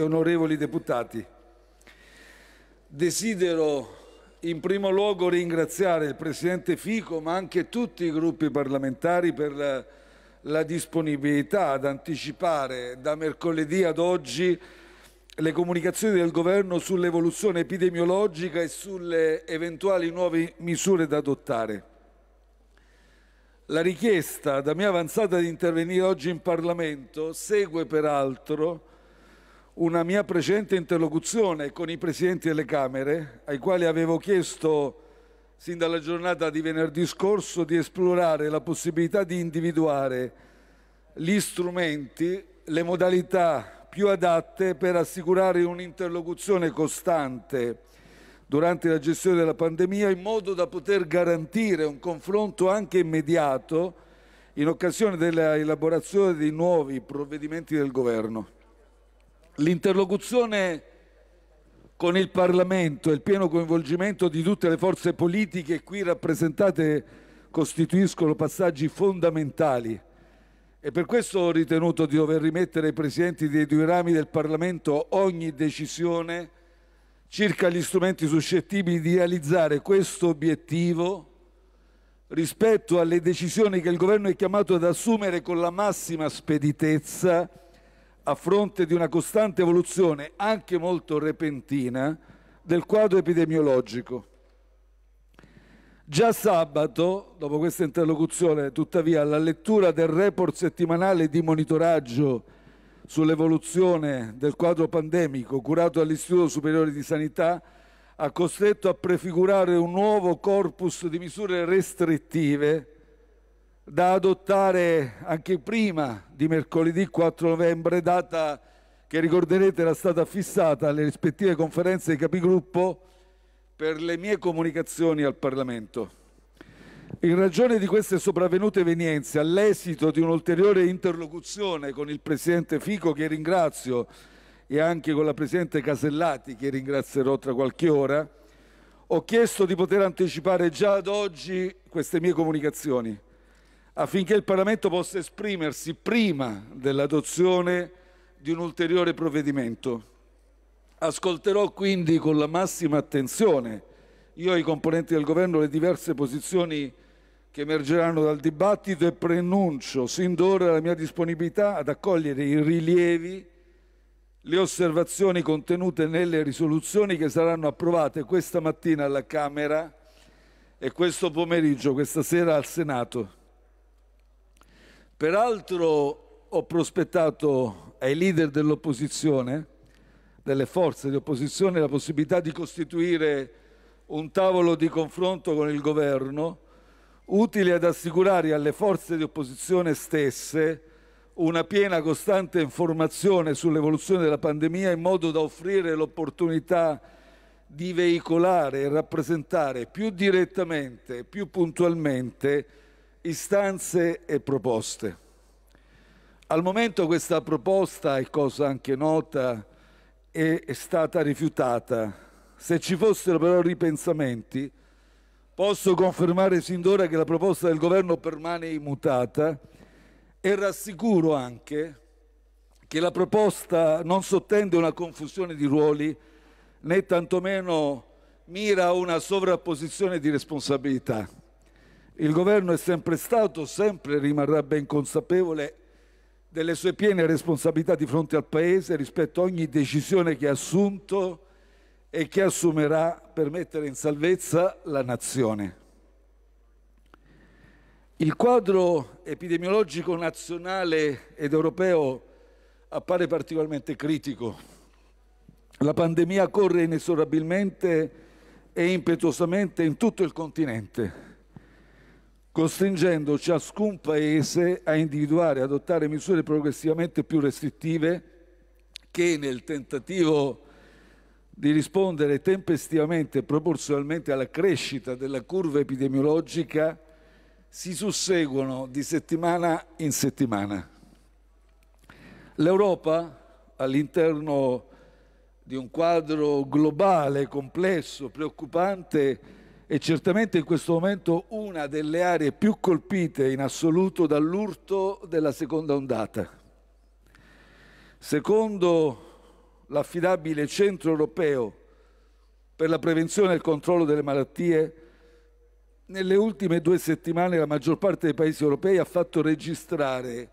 e onorevoli deputati, desidero in primo luogo ringraziare il Presidente Fico ma anche tutti i gruppi parlamentari per la, la disponibilità ad anticipare da mercoledì ad oggi le comunicazioni del Governo sull'evoluzione epidemiologica e sulle eventuali nuove misure da adottare. La richiesta da me avanzata di intervenire oggi in Parlamento segue peraltro una mia precedente interlocuzione con i presidenti delle Camere, ai quali avevo chiesto sin dalla giornata di venerdì scorso di esplorare la possibilità di individuare gli strumenti, le modalità più adatte per assicurare un'interlocuzione costante durante la gestione della pandemia in modo da poter garantire un confronto anche immediato in occasione dell'elaborazione dei nuovi provvedimenti del governo. L'interlocuzione con il Parlamento e il pieno coinvolgimento di tutte le forze politiche qui rappresentate costituiscono passaggi fondamentali e per questo ho ritenuto di dover rimettere ai presidenti dei due rami del Parlamento ogni decisione circa gli strumenti suscettibili di realizzare questo obiettivo rispetto alle decisioni che il Governo è chiamato ad assumere con la massima speditezza a fronte di una costante evoluzione, anche molto repentina, del quadro epidemiologico. Già sabato, dopo questa interlocuzione, tuttavia, alla lettura del report settimanale di monitoraggio sull'evoluzione del quadro pandemico curato dall'Istituto Superiore di Sanità, ha costretto a prefigurare un nuovo corpus di misure restrittive da adottare anche prima di mercoledì 4 novembre, data che ricorderete era stata fissata alle rispettive conferenze dei capigruppo per le mie comunicazioni al Parlamento. In ragione di queste sopravvenute evenienze, all'esito di un'ulteriore interlocuzione con il Presidente Fico, che ringrazio, e anche con la Presidente Casellati, che ringrazierò tra qualche ora, ho chiesto di poter anticipare già ad oggi queste mie comunicazioni affinché il Parlamento possa esprimersi prima dell'adozione di un ulteriore provvedimento. Ascolterò quindi con la massima attenzione io e i componenti del Governo le diverse posizioni che emergeranno dal dibattito e preannuncio sin d'ora la mia disponibilità ad accogliere i rilievi, le osservazioni contenute nelle risoluzioni che saranno approvate questa mattina alla Camera e questo pomeriggio, questa sera al Senato. Peraltro ho prospettato ai leader dell'opposizione, delle forze di opposizione, la possibilità di costituire un tavolo di confronto con il governo utile ad assicurare alle forze di opposizione stesse una piena costante informazione sull'evoluzione della pandemia in modo da offrire l'opportunità di veicolare e rappresentare più direttamente, più puntualmente istanze e proposte. Al momento questa proposta, è cosa anche nota, è, è stata rifiutata. Se ci fossero però ripensamenti, posso confermare sin d'ora che la proposta del governo permane immutata e rassicuro anche che la proposta non sottende una confusione di ruoli né tantomeno mira a una sovrapposizione di responsabilità. Il governo è sempre stato, sempre rimarrà ben consapevole delle sue piene responsabilità di fronte al Paese rispetto a ogni decisione che ha assunto e che assumerà per mettere in salvezza la nazione. Il quadro epidemiologico nazionale ed europeo appare particolarmente critico. La pandemia corre inesorabilmente e impetuosamente in tutto il continente costringendo ciascun Paese a individuare e adottare misure progressivamente più restrittive che nel tentativo di rispondere tempestivamente e proporzionalmente alla crescita della curva epidemiologica si susseguono di settimana in settimana. L'Europa, all'interno di un quadro globale, complesso, preoccupante, è certamente in questo momento una delle aree più colpite in assoluto dall'urto della seconda ondata. Secondo l'affidabile Centro Europeo per la prevenzione e il controllo delle malattie, nelle ultime due settimane la maggior parte dei paesi europei ha fatto registrare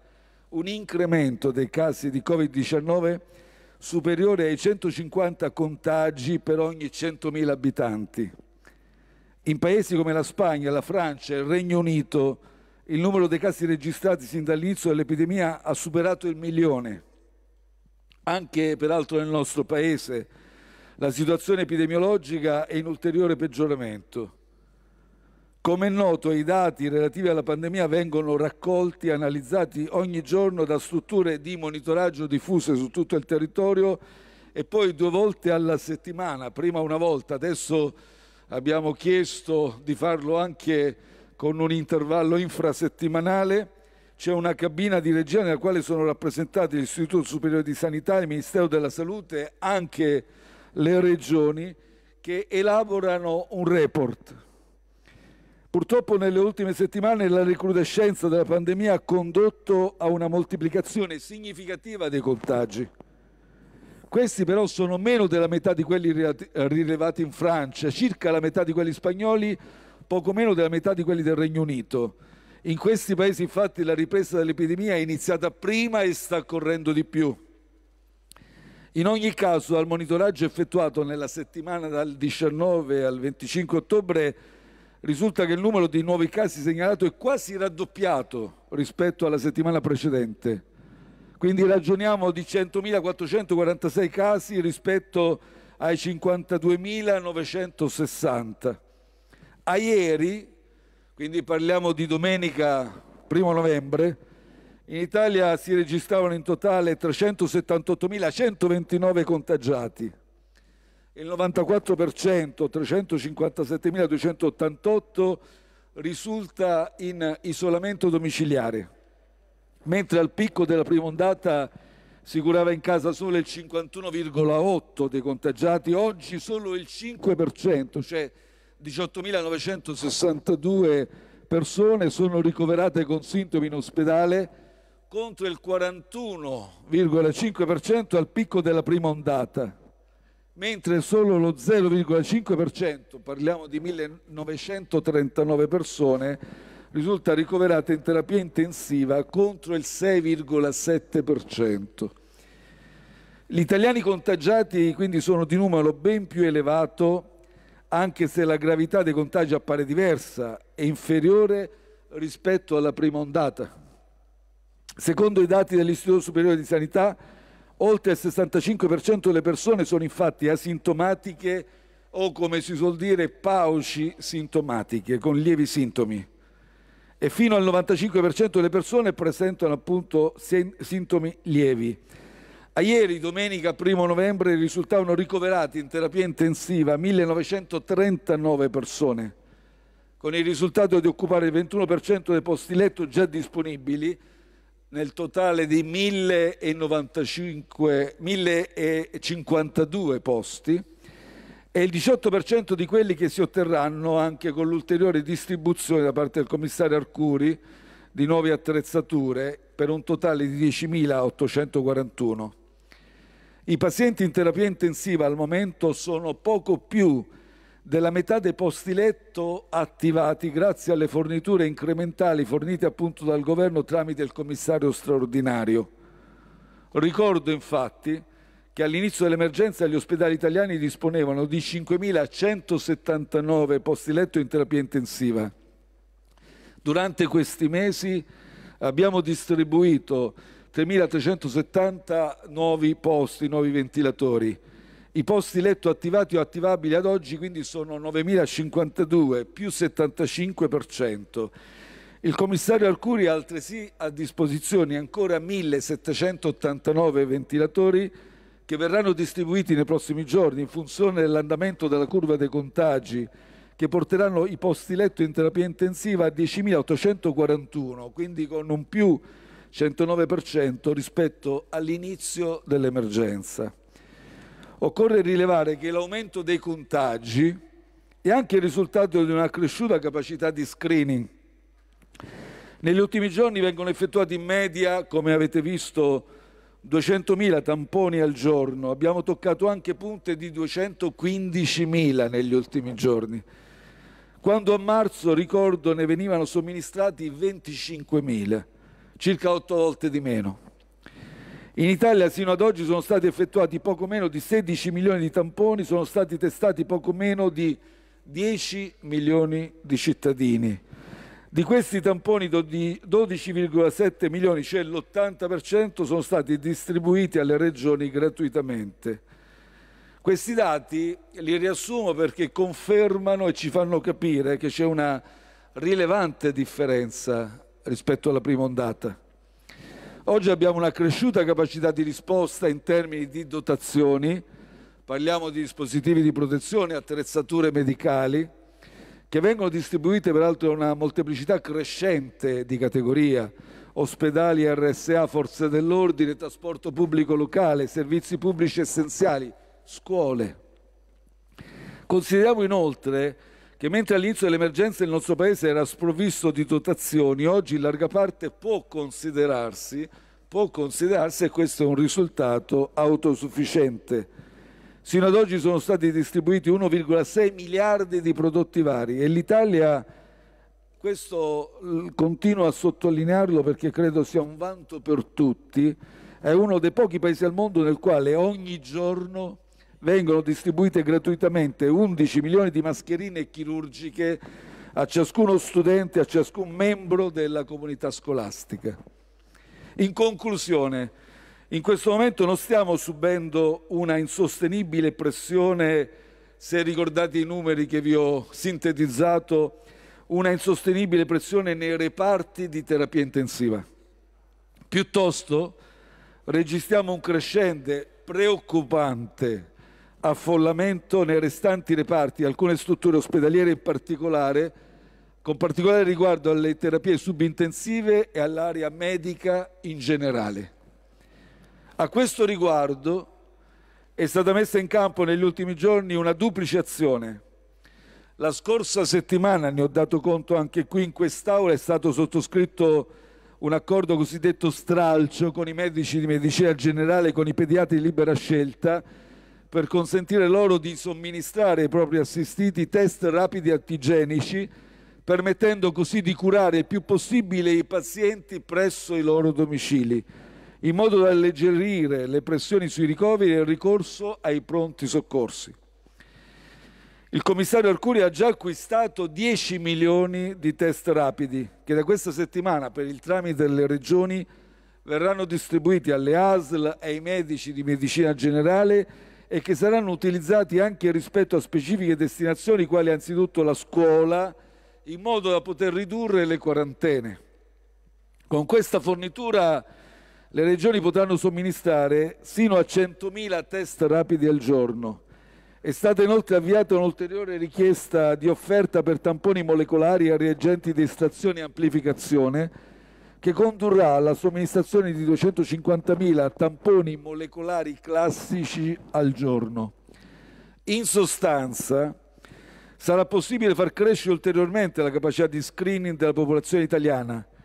un incremento dei casi di Covid-19 superiore ai 150 contagi per ogni 100.000 abitanti. In paesi come la Spagna, la Francia e il Regno Unito il numero dei casi registrati sin dall'inizio dell'epidemia ha superato il milione. Anche peraltro nel nostro paese la situazione epidemiologica è in ulteriore peggioramento. Come è noto, i dati relativi alla pandemia vengono raccolti e analizzati ogni giorno da strutture di monitoraggio diffuse su tutto il territorio e poi due volte alla settimana, prima una volta, adesso abbiamo chiesto di farlo anche con un intervallo infrasettimanale. C'è una cabina di regia nella quale sono rappresentati l'Istituto Superiore di Sanità, il Ministero della Salute, anche le regioni che elaborano un report. Purtroppo nelle ultime settimane la recrudescenza della pandemia ha condotto a una moltiplicazione significativa dei contagi. Questi però sono meno della metà di quelli rilevati in Francia, circa la metà di quelli spagnoli, poco meno della metà di quelli del Regno Unito. In questi paesi infatti la ripresa dell'epidemia è iniziata prima e sta correndo di più. In ogni caso, dal monitoraggio effettuato nella settimana dal 19 al 25 ottobre risulta che il numero di nuovi casi segnalato è quasi raddoppiato rispetto alla settimana precedente. Quindi ragioniamo di 100.446 casi rispetto ai 52.960. A ieri, quindi parliamo di domenica 1 novembre, in Italia si registravano in totale 378.129 contagiati, il 94%, 357.288, risulta in isolamento domiciliare mentre al picco della prima ondata si curava in casa solo il 51,8 dei contagiati, oggi solo il 5%, cioè 18.962 persone sono ricoverate con sintomi in ospedale contro il 41,5% al picco della prima ondata, mentre solo lo 0,5%, parliamo di 1.939 persone, risulta ricoverata in terapia intensiva contro il 6,7%. Gli italiani contagiati quindi sono di numero ben più elevato, anche se la gravità dei contagi appare diversa e inferiore rispetto alla prima ondata. Secondo i dati dell'Istituto Superiore di Sanità, oltre il 65% delle persone sono infatti asintomatiche o, come si suol dire, pauci sintomatiche, con lievi sintomi e fino al 95% delle persone presentano appunto sintomi lievi. A ieri, domenica 1 novembre, risultavano ricoverati in terapia intensiva 1939 persone, con il risultato di occupare il 21% dei posti letto già disponibili nel totale di 1095, 1052 posti e il 18% di quelli che si otterranno anche con l'ulteriore distribuzione da parte del commissario Arcuri di nuove attrezzature per un totale di 10.841. I pazienti in terapia intensiva al momento sono poco più della metà dei posti letto attivati grazie alle forniture incrementali fornite appunto dal governo tramite il commissario straordinario. Ricordo infatti che all'inizio dell'emergenza gli ospedali italiani disponevano di 5.179 posti letto in terapia intensiva. Durante questi mesi abbiamo distribuito 3.370 nuovi posti, nuovi ventilatori. I posti letto attivati o attivabili ad oggi quindi sono 9.052, più 75%. Il commissario Alcuri ha altresì a disposizione ancora 1.789 ventilatori che verranno distribuiti nei prossimi giorni in funzione dell'andamento della curva dei contagi che porteranno i posti letto in terapia intensiva a 10.841, quindi con un più 109% rispetto all'inizio dell'emergenza. Occorre rilevare che l'aumento dei contagi è anche il risultato di una cresciuta capacità di screening. Negli ultimi giorni vengono effettuati in media, come avete visto, 200.000 tamponi al giorno, abbiamo toccato anche punte di 215.000 negli ultimi giorni, quando a marzo, ricordo, ne venivano somministrati 25.000, circa otto volte di meno. In Italia sino ad oggi sono stati effettuati poco meno di 16 milioni di tamponi, sono stati testati poco meno di 10 milioni di cittadini. Di questi tamponi di 12,7 milioni, cioè l'80%, sono stati distribuiti alle regioni gratuitamente. Questi dati li riassumo perché confermano e ci fanno capire che c'è una rilevante differenza rispetto alla prima ondata. Oggi abbiamo una cresciuta capacità di risposta in termini di dotazioni, parliamo di dispositivi di protezione, attrezzature medicali, che vengono distribuite peraltro in una molteplicità crescente di categoria, ospedali, RSA, forze dell'ordine, trasporto pubblico locale, servizi pubblici essenziali, scuole. Consideriamo inoltre che mentre all'inizio dell'emergenza il nostro Paese era sprovvisto di dotazioni, oggi in larga parte può considerarsi, può considerarsi e questo è un risultato autosufficiente Sino ad oggi sono stati distribuiti 1,6 miliardi di prodotti vari e l'Italia, questo continuo a sottolinearlo perché credo sia un vanto per tutti, è uno dei pochi paesi al mondo nel quale ogni giorno vengono distribuite gratuitamente 11 milioni di mascherine chirurgiche a ciascuno studente, a ciascun membro della comunità scolastica. In conclusione, in questo momento non stiamo subendo una insostenibile pressione, se ricordate i numeri che vi ho sintetizzato, una insostenibile pressione nei reparti di terapia intensiva. Piuttosto registriamo un crescente, preoccupante affollamento nei restanti reparti, alcune strutture ospedaliere in particolare, con particolare riguardo alle terapie subintensive e all'area medica in generale. A questo riguardo è stata messa in campo negli ultimi giorni una duplice azione. La scorsa settimana, ne ho dato conto anche qui in quest'Aula, è stato sottoscritto un accordo cosiddetto stralcio con i medici di medicina generale, con i pediatri di libera scelta, per consentire loro di somministrare ai propri assistiti test rapidi antigenici, permettendo così di curare il più possibile i pazienti presso i loro domicili in modo da alleggerire le pressioni sui ricoveri e il ricorso ai pronti soccorsi. Il commissario Arcuri ha già acquistato 10 milioni di test rapidi che da questa settimana per il tramite delle regioni verranno distribuiti alle ASL e ai medici di medicina generale e che saranno utilizzati anche rispetto a specifiche destinazioni quali anzitutto la scuola in modo da poter ridurre le quarantene. Con questa fornitura le regioni potranno somministrare sino a 100.000 test rapidi al giorno. È stata inoltre avviata un'ulteriore richiesta di offerta per tamponi molecolari a reagenti di estrazione e amplificazione che condurrà alla somministrazione di 250.000 tamponi molecolari classici al giorno. In sostanza, sarà possibile far crescere ulteriormente la capacità di screening della popolazione italiana –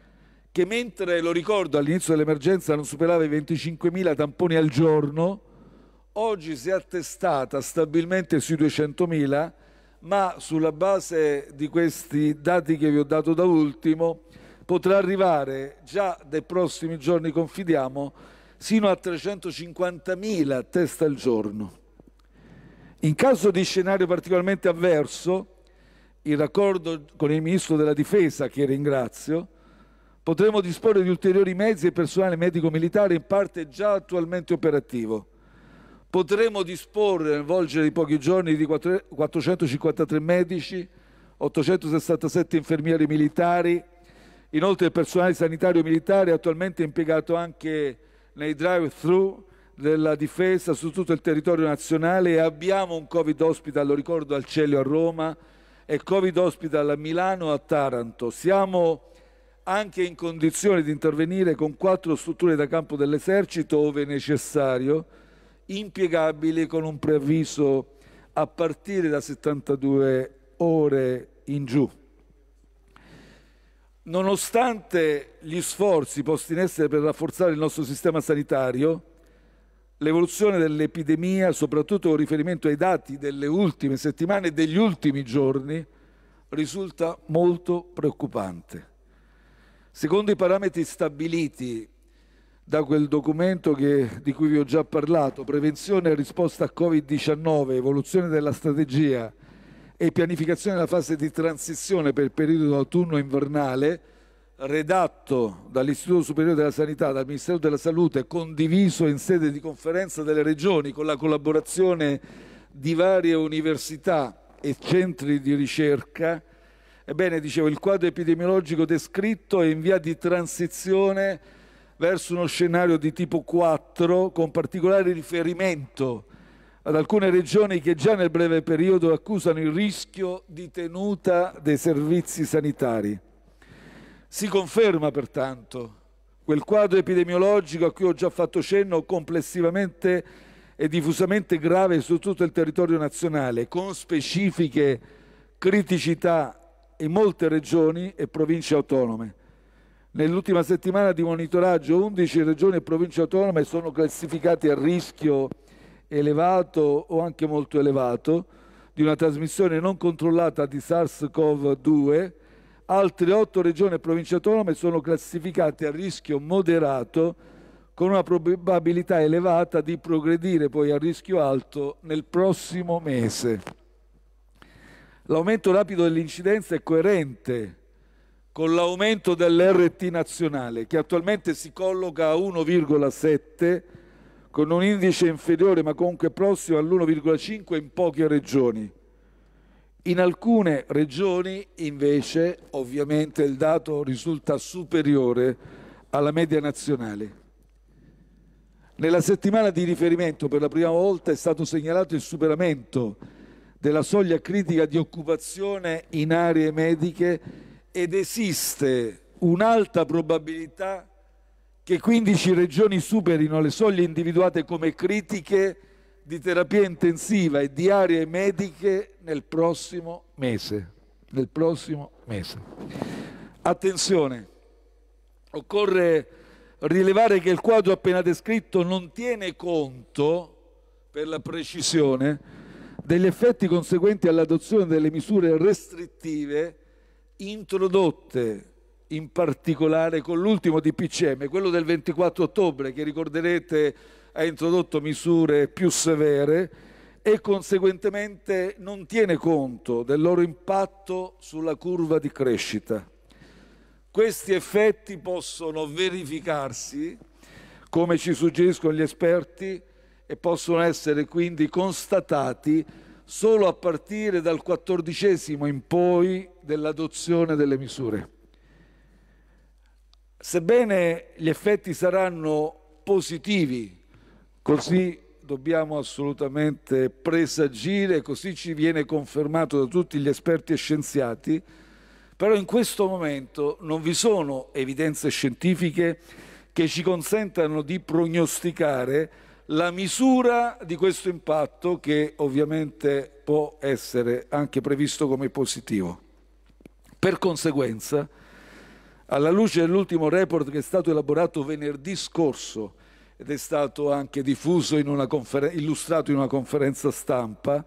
che mentre, lo ricordo, all'inizio dell'emergenza non superava i 25.000 tamponi al giorno, oggi si è attestata stabilmente sui 200.000, ma sulla base di questi dati che vi ho dato da ultimo potrà arrivare già dai prossimi giorni, confidiamo, sino a 350.000 test al giorno. In caso di scenario particolarmente avverso, in raccordo con il Ministro della Difesa, che ringrazio, potremo disporre di ulteriori mezzi e personale medico-militare in parte già attualmente operativo. Potremo disporre nel volgere di pochi giorni di 453 medici, 867 infermieri militari, inoltre il personale sanitario militare è attualmente impiegato anche nei drive-thru della difesa su tutto il territorio nazionale e abbiamo un Covid hospital, lo ricordo, al Celio a Roma e Covid hospital a Milano a Taranto. Siamo anche in condizione di intervenire con quattro strutture da campo dell'esercito, ove necessario, impiegabili con un preavviso a partire da 72 ore in giù. Nonostante gli sforzi posti in essere per rafforzare il nostro sistema sanitario, l'evoluzione dell'epidemia, soprattutto con riferimento ai dati delle ultime settimane e degli ultimi giorni, risulta molto preoccupante. Secondo i parametri stabiliti da quel documento che, di cui vi ho già parlato, prevenzione e risposta a Covid-19, evoluzione della strategia e pianificazione della fase di transizione per il periodo autunno-invernale, redatto dall'Istituto Superiore della Sanità, dal Ministero della Salute, condiviso in sede di conferenza delle regioni con la collaborazione di varie università e centri di ricerca, Ebbene, dicevo, il quadro epidemiologico descritto è in via di transizione verso uno scenario di tipo 4 con particolare riferimento ad alcune regioni che già nel breve periodo accusano il rischio di tenuta dei servizi sanitari. Si conferma pertanto quel quadro epidemiologico a cui ho già fatto cenno complessivamente e diffusamente grave su tutto il territorio nazionale, con specifiche criticità in molte regioni e province autonome. Nell'ultima settimana di monitoraggio 11 regioni e province autonome sono classificate a rischio elevato o anche molto elevato di una trasmissione non controllata di SARS-CoV-2, altre 8 regioni e province autonome sono classificate a rischio moderato con una probabilità elevata di progredire poi a rischio alto nel prossimo mese. L'aumento rapido dell'incidenza è coerente con l'aumento dell'RT nazionale, che attualmente si colloca a 1,7 con un indice inferiore ma comunque prossimo all'1,5 in poche regioni. In alcune regioni invece ovviamente il dato risulta superiore alla media nazionale. Nella settimana di riferimento per la prima volta è stato segnalato il superamento della soglia critica di occupazione in aree mediche ed esiste un'alta probabilità che 15 regioni superino le soglie individuate come critiche di terapia intensiva e di aree mediche nel prossimo mese. Nel prossimo mese. Attenzione, occorre rilevare che il quadro appena descritto non tiene conto, per la precisione, degli effetti conseguenti all'adozione delle misure restrittive introdotte in particolare con l'ultimo DPCM, quello del 24 ottobre, che ricorderete ha introdotto misure più severe e conseguentemente non tiene conto del loro impatto sulla curva di crescita. Questi effetti possono verificarsi, come ci suggeriscono gli esperti, e possono essere quindi constatati solo a partire dal quattordicesimo in poi dell'adozione delle misure. Sebbene gli effetti saranno positivi, così dobbiamo assolutamente presagire, così ci viene confermato da tutti gli esperti e scienziati, però in questo momento non vi sono evidenze scientifiche che ci consentano di prognosticare la misura di questo impatto che ovviamente può essere anche previsto come positivo. Per conseguenza, alla luce dell'ultimo report che è stato elaborato venerdì scorso ed è stato anche diffuso in illustrato in una conferenza stampa,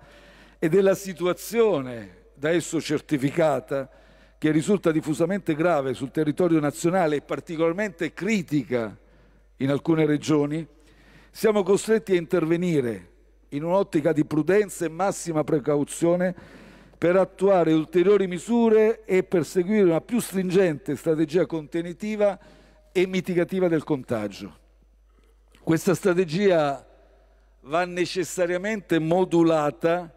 e della situazione da esso certificata, che risulta diffusamente grave sul territorio nazionale e particolarmente critica in alcune regioni, siamo costretti a intervenire in un'ottica di prudenza e massima precauzione per attuare ulteriori misure e perseguire una più stringente strategia contenitiva e mitigativa del contagio. Questa strategia va necessariamente modulata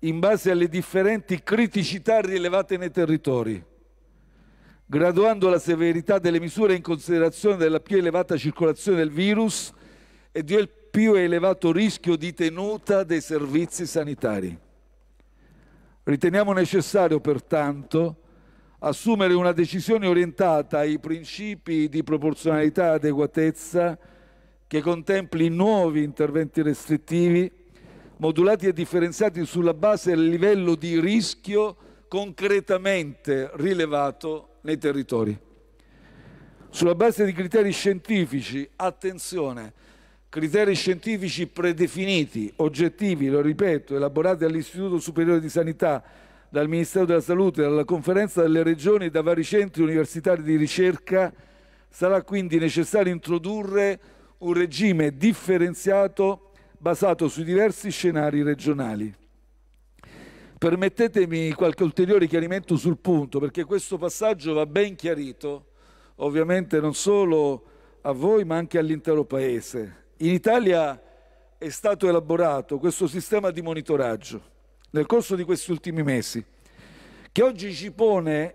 in base alle differenti criticità rilevate nei territori, graduando la severità delle misure in considerazione della più elevata circolazione del virus e del più elevato rischio di tenuta dei servizi sanitari. Riteniamo necessario pertanto assumere una decisione orientata ai principi di proporzionalità e adeguatezza che contempli nuovi interventi restrittivi modulati e differenziati sulla base del livello di rischio concretamente rilevato nei territori. Sulla base di criteri scientifici, attenzione, criteri scientifici predefiniti, oggettivi, lo ripeto, elaborati dall'Istituto Superiore di Sanità, dal Ministero della Salute, dalla Conferenza delle Regioni e da vari centri universitari di ricerca, sarà quindi necessario introdurre un regime differenziato basato sui diversi scenari regionali. Permettetemi qualche ulteriore chiarimento sul punto, perché questo passaggio va ben chiarito, ovviamente non solo a voi, ma anche all'intero Paese. In Italia è stato elaborato questo sistema di monitoraggio nel corso di questi ultimi mesi, che oggi ci pone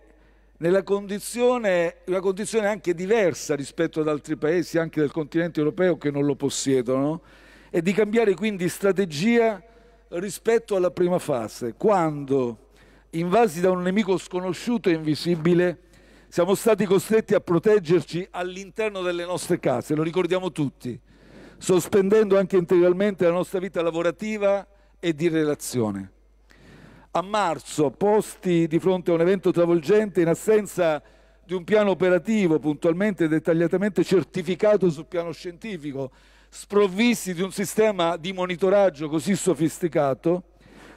nella condizione, una condizione anche diversa rispetto ad altri paesi, anche del continente europeo, che non lo possiedono, e di cambiare quindi strategia rispetto alla prima fase, quando, invasi da un nemico sconosciuto e invisibile, siamo stati costretti a proteggerci all'interno delle nostre case, lo ricordiamo tutti sospendendo anche integralmente la nostra vita lavorativa e di relazione. A marzo, posti di fronte a un evento travolgente in assenza di un piano operativo puntualmente e dettagliatamente certificato sul piano scientifico, sprovvisti di un sistema di monitoraggio così sofisticato,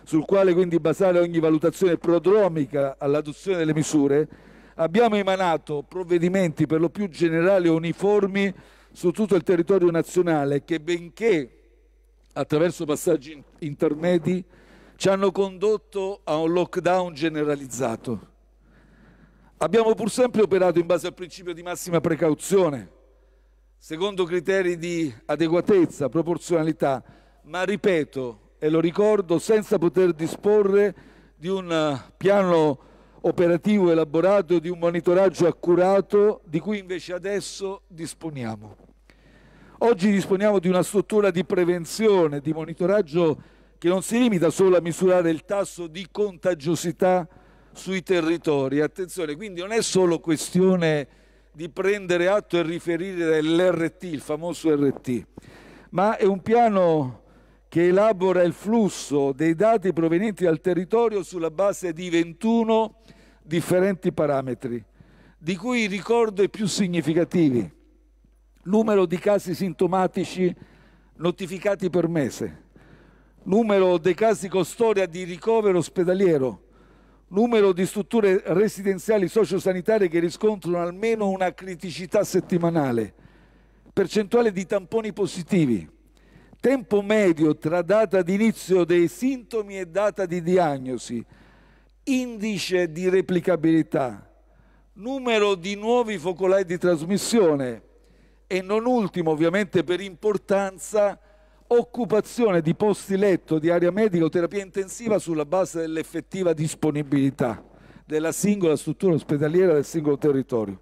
sul quale quindi basare ogni valutazione prodromica all'adozione delle misure, abbiamo emanato provvedimenti per lo più generali e uniformi su tutto il territorio nazionale che benché attraverso passaggi intermedi ci hanno condotto a un lockdown generalizzato. Abbiamo pur sempre operato in base al principio di massima precauzione, secondo criteri di adeguatezza, proporzionalità, ma ripeto e lo ricordo senza poter disporre di un eh, piano operativo elaborato di un monitoraggio accurato di cui invece adesso disponiamo. Oggi disponiamo di una struttura di prevenzione, di monitoraggio che non si limita solo a misurare il tasso di contagiosità sui territori. Attenzione, quindi non è solo questione di prendere atto e riferire l'RT, il famoso RT, ma è un piano che elabora il flusso dei dati provenienti dal territorio sulla base di 21 differenti parametri, di cui ricordo i più significativi. Numero di casi sintomatici notificati per mese, numero dei casi con storia di ricovero ospedaliero, numero di strutture residenziali sociosanitarie che riscontrano almeno una criticità settimanale, percentuale di tamponi positivi, tempo medio tra data di inizio dei sintomi e data di diagnosi, indice di replicabilità, numero di nuovi focolai di trasmissione e non ultimo ovviamente per importanza occupazione di posti letto di area medica o terapia intensiva sulla base dell'effettiva disponibilità della singola struttura ospedaliera del singolo territorio.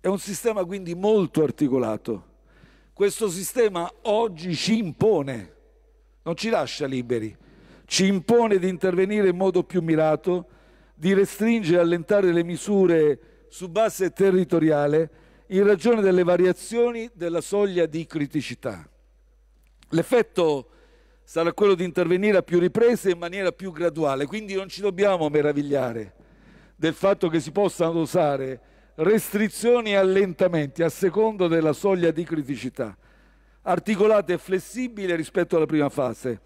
È un sistema quindi molto articolato questo sistema oggi ci impone, non ci lascia liberi, ci impone di intervenire in modo più mirato, di restringere e allentare le misure su base territoriale in ragione delle variazioni della soglia di criticità. L'effetto sarà quello di intervenire a più riprese in maniera più graduale, quindi non ci dobbiamo meravigliare del fatto che si possano usare restrizioni e allentamenti a secondo della soglia di criticità, articolata e flessibile rispetto alla prima fase.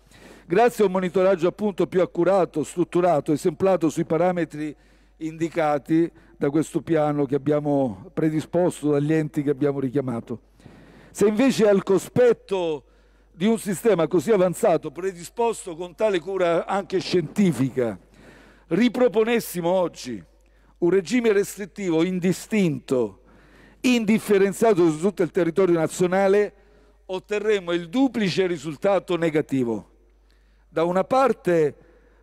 Grazie a un monitoraggio appunto più accurato, strutturato, esemplato sui parametri indicati da questo piano che abbiamo predisposto dagli enti che abbiamo richiamato. Se invece al cospetto di un sistema così avanzato, predisposto con tale cura anche scientifica, riproponessimo oggi un regime restrittivo indistinto, indifferenziato su tutto il territorio nazionale, otterremo il duplice risultato negativo. Da una parte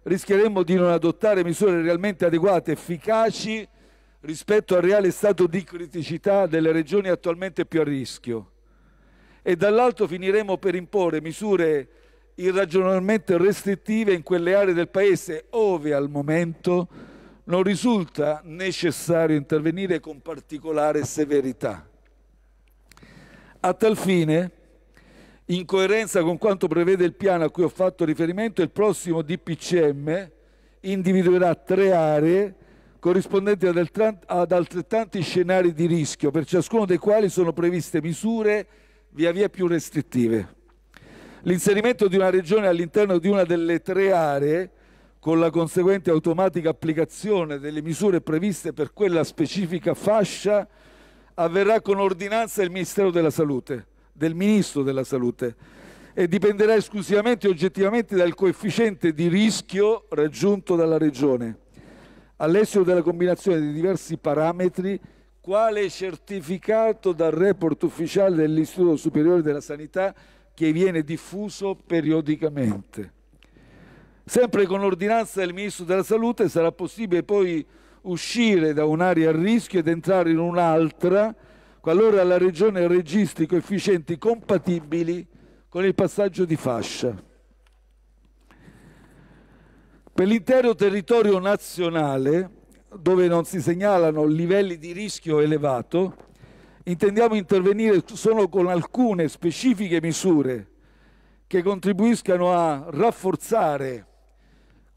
rischieremo di non adottare misure realmente adeguate, efficaci rispetto al reale stato di criticità delle regioni attualmente più a rischio e dall'altro finiremo per imporre misure irragionalmente restrittive in quelle aree del Paese ove al momento non risulta necessario intervenire con particolare severità. A tal fine, in coerenza con quanto prevede il piano a cui ho fatto riferimento, il prossimo DPCM individuerà tre aree corrispondenti ad altrettanti scenari di rischio, per ciascuno dei quali sono previste misure via via più restrittive. L'inserimento di una regione all'interno di una delle tre aree con la conseguente automatica applicazione delle misure previste per quella specifica fascia, avverrà con ordinanza del Ministero della Salute, del Ministro della Salute, e dipenderà esclusivamente e oggettivamente dal coefficiente di rischio raggiunto dalla Regione. All'esito della combinazione di diversi parametri, quale certificato dal report ufficiale dell'Istituto Superiore della Sanità che viene diffuso periodicamente. Sempre con l'ordinanza del Ministro della Salute sarà possibile poi uscire da un'area a rischio ed entrare in un'altra qualora la Regione registri coefficienti compatibili con il passaggio di fascia. Per l'intero territorio nazionale, dove non si segnalano livelli di rischio elevato, intendiamo intervenire solo con alcune specifiche misure che contribuiscano a rafforzare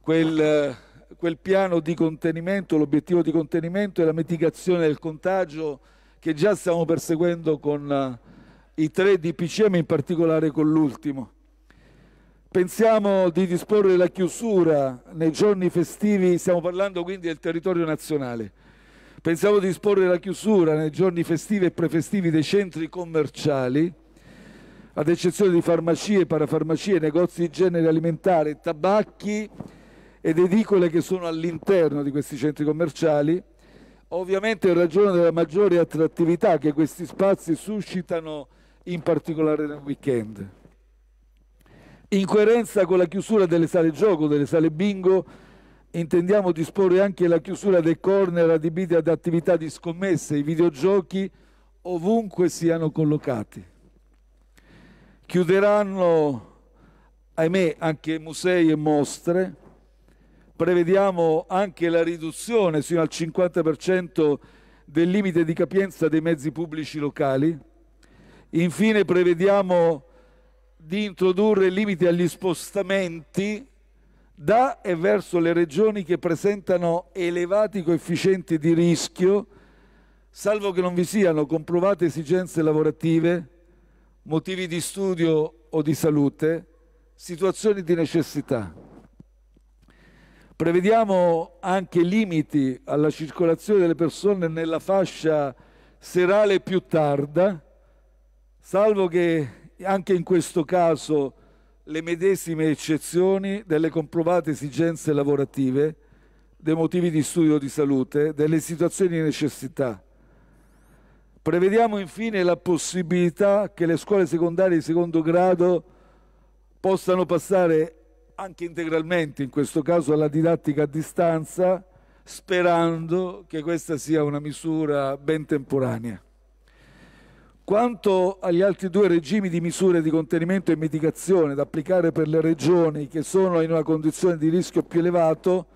quel, quel piano di contenimento, l'obiettivo di contenimento e la mitigazione del contagio che già stiamo perseguendo con eh, i tre DPCM, in particolare con l'ultimo. Pensiamo di disporre la chiusura nei giorni festivi, stiamo parlando quindi del territorio nazionale, pensiamo di disporre la chiusura nei giorni festivi e prefestivi dei centri commerciali, ad eccezione di farmacie, parafarmacie, negozi di genere alimentare, tabacchi, ed edicole che sono all'interno di questi centri commerciali, ovviamente in ragione della maggiore attrattività che questi spazi suscitano in particolare nel weekend. In coerenza con la chiusura delle sale gioco, delle sale bingo, intendiamo disporre anche la chiusura dei corner adibiti ad attività di scommesse, i videogiochi, ovunque siano collocati. Chiuderanno, ahimè, anche musei e mostre, prevediamo anche la riduzione fino al 50% del limite di capienza dei mezzi pubblici locali. Infine prevediamo di introdurre limiti agli spostamenti da e verso le regioni che presentano elevati coefficienti di rischio, salvo che non vi siano comprovate esigenze lavorative, motivi di studio o di salute, situazioni di necessità. Prevediamo anche limiti alla circolazione delle persone nella fascia serale più tarda, salvo che anche in questo caso le medesime eccezioni delle comprovate esigenze lavorative, dei motivi di studio di salute, delle situazioni di necessità. Prevediamo infine la possibilità che le scuole secondarie di secondo grado possano passare anche integralmente in questo caso alla didattica a distanza, sperando che questa sia una misura ben temporanea. Quanto agli altri due regimi di misure di contenimento e mitigazione da applicare per le regioni che sono in una condizione di rischio più elevato,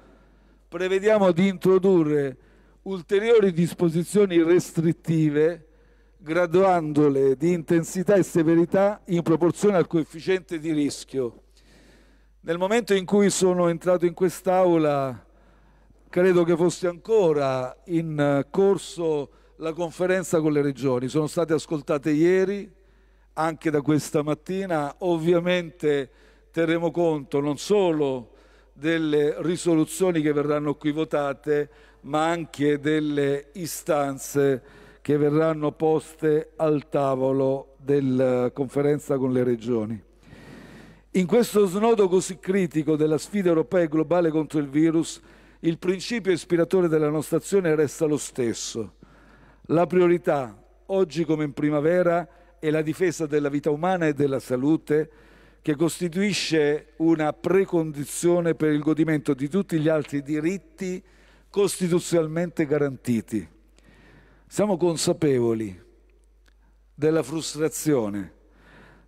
prevediamo di introdurre ulteriori disposizioni restrittive, graduandole di intensità e severità in proporzione al coefficiente di rischio, nel momento in cui sono entrato in quest'aula, credo che fosse ancora in eh, corso la conferenza con le regioni. Sono state ascoltate ieri, anche da questa mattina. Ovviamente terremo conto non solo delle risoluzioni che verranno qui votate, ma anche delle istanze che verranno poste al tavolo della eh, conferenza con le regioni. In questo snodo così critico della sfida europea e globale contro il virus, il principio ispiratore della nostra azione resta lo stesso. La priorità, oggi come in primavera, è la difesa della vita umana e della salute, che costituisce una precondizione per il godimento di tutti gli altri diritti costituzionalmente garantiti. Siamo consapevoli della frustrazione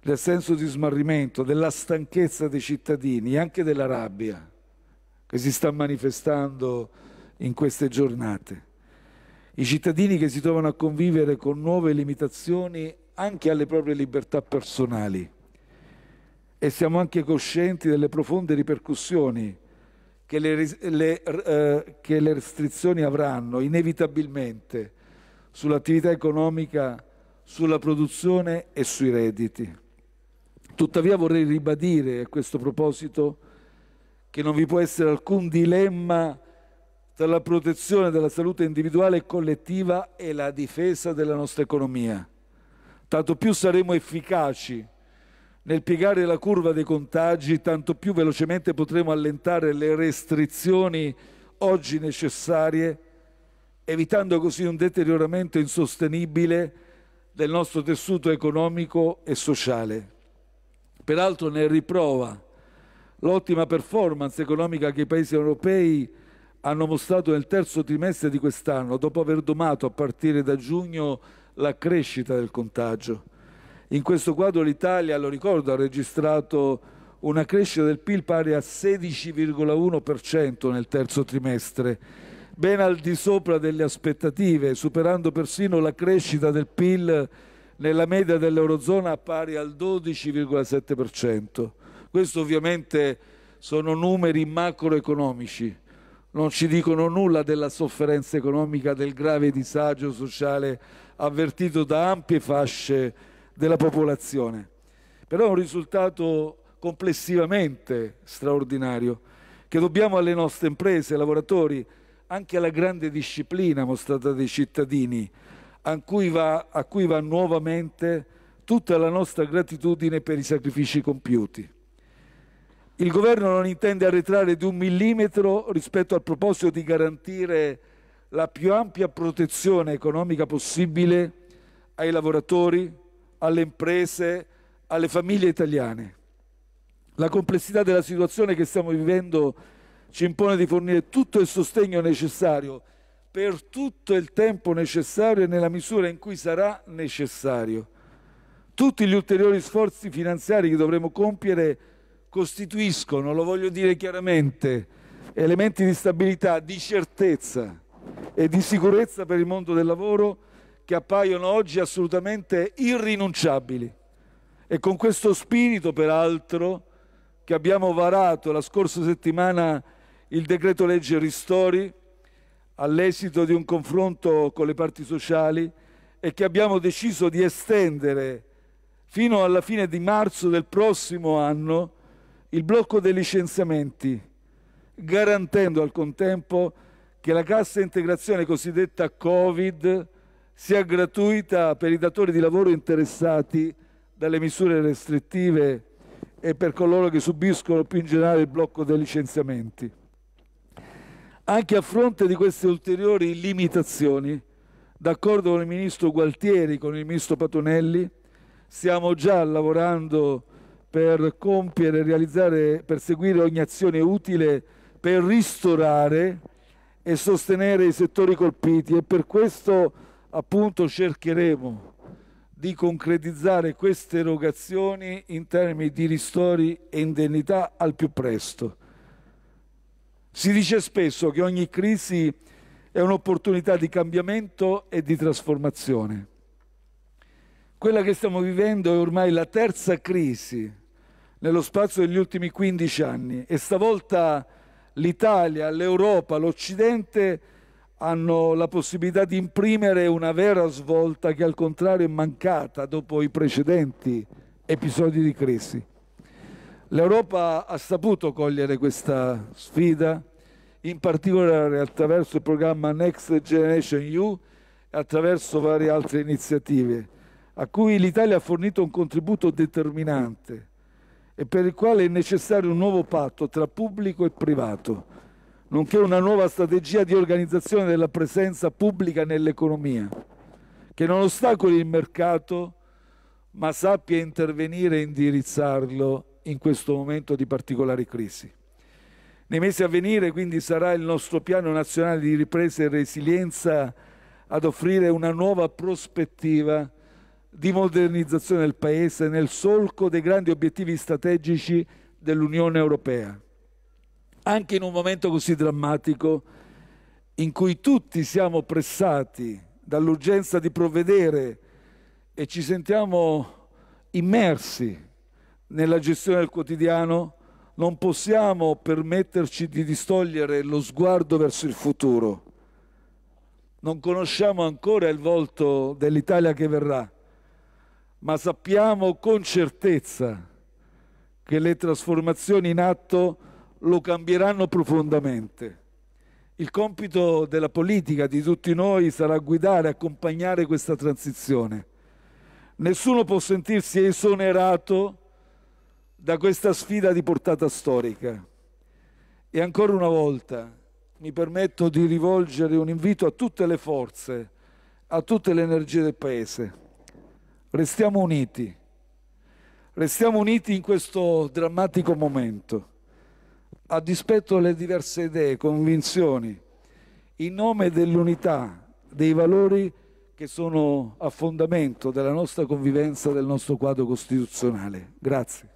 del senso di smarrimento, della stanchezza dei cittadini e anche della rabbia che si sta manifestando in queste giornate. I cittadini che si trovano a convivere con nuove limitazioni anche alle proprie libertà personali e siamo anche coscienti delle profonde ripercussioni che le, le, eh, che le restrizioni avranno inevitabilmente sull'attività economica, sulla produzione e sui redditi. Tuttavia vorrei ribadire a questo proposito che non vi può essere alcun dilemma tra la protezione della salute individuale e collettiva e la difesa della nostra economia. Tanto più saremo efficaci nel piegare la curva dei contagi, tanto più velocemente potremo allentare le restrizioni oggi necessarie, evitando così un deterioramento insostenibile del nostro tessuto economico e sociale. Peraltro ne riprova l'ottima performance economica che i paesi europei hanno mostrato nel terzo trimestre di quest'anno, dopo aver domato a partire da giugno la crescita del contagio. In questo quadro l'Italia, lo ricordo, ha registrato una crescita del PIL pari a 16,1% nel terzo trimestre, ben al di sopra delle aspettative, superando persino la crescita del PIL nella media dell'Eurozona pari al 12,7%. Questo ovviamente sono numeri macroeconomici, non ci dicono nulla della sofferenza economica, del grave disagio sociale avvertito da ampie fasce della popolazione. Però è un risultato complessivamente straordinario che dobbiamo alle nostre imprese, ai lavoratori, anche alla grande disciplina mostrata dai cittadini, a cui, va, a cui va nuovamente tutta la nostra gratitudine per i sacrifici compiuti. Il governo non intende arretrare di un millimetro rispetto al proposito di garantire la più ampia protezione economica possibile ai lavoratori, alle imprese, alle famiglie italiane. La complessità della situazione che stiamo vivendo ci impone di fornire tutto il sostegno necessario per tutto il tempo necessario e nella misura in cui sarà necessario. Tutti gli ulteriori sforzi finanziari che dovremo compiere costituiscono, lo voglio dire chiaramente, elementi di stabilità, di certezza e di sicurezza per il mondo del lavoro che appaiono oggi assolutamente irrinunciabili. E con questo spirito, peraltro, che abbiamo varato la scorsa settimana il decreto legge Ristori, all'esito di un confronto con le parti sociali e che abbiamo deciso di estendere fino alla fine di marzo del prossimo anno il blocco dei licenziamenti, garantendo al contempo che la cassa integrazione cosiddetta Covid sia gratuita per i datori di lavoro interessati dalle misure restrittive e per coloro che subiscono più in generale il blocco dei licenziamenti anche a fronte di queste ulteriori limitazioni, d'accordo con il ministro Gualtieri, con il ministro Patonelli, stiamo già lavorando per compiere, realizzare, perseguire ogni azione utile per ristorare e sostenere i settori colpiti e per questo appunto cercheremo di concretizzare queste erogazioni in termini di ristori e indennità al più presto. Si dice spesso che ogni crisi è un'opportunità di cambiamento e di trasformazione. Quella che stiamo vivendo è ormai la terza crisi nello spazio degli ultimi 15 anni e stavolta l'Italia, l'Europa, l'Occidente hanno la possibilità di imprimere una vera svolta che al contrario è mancata dopo i precedenti episodi di crisi. L'Europa ha saputo cogliere questa sfida, in particolare attraverso il programma Next Generation EU e attraverso varie altre iniziative, a cui l'Italia ha fornito un contributo determinante e per il quale è necessario un nuovo patto tra pubblico e privato, nonché una nuova strategia di organizzazione della presenza pubblica nell'economia, che non ostacoli il mercato, ma sappia intervenire e indirizzarlo in questo momento di particolare crisi. Nei mesi a venire quindi sarà il nostro piano nazionale di ripresa e resilienza ad offrire una nuova prospettiva di modernizzazione del Paese nel solco dei grandi obiettivi strategici dell'Unione Europea. Anche in un momento così drammatico, in cui tutti siamo pressati dall'urgenza di provvedere e ci sentiamo immersi nella gestione del quotidiano, non possiamo permetterci di distogliere lo sguardo verso il futuro. Non conosciamo ancora il volto dell'Italia che verrà, ma sappiamo con certezza che le trasformazioni in atto lo cambieranno profondamente. Il compito della politica, di tutti noi, sarà guidare, e accompagnare questa transizione. Nessuno può sentirsi esonerato da questa sfida di portata storica. E ancora una volta mi permetto di rivolgere un invito a tutte le forze, a tutte le energie del Paese. Restiamo uniti, restiamo uniti in questo drammatico momento, a dispetto delle diverse idee, convinzioni, in nome dell'unità, dei valori che sono a fondamento della nostra convivenza, del nostro quadro costituzionale. Grazie.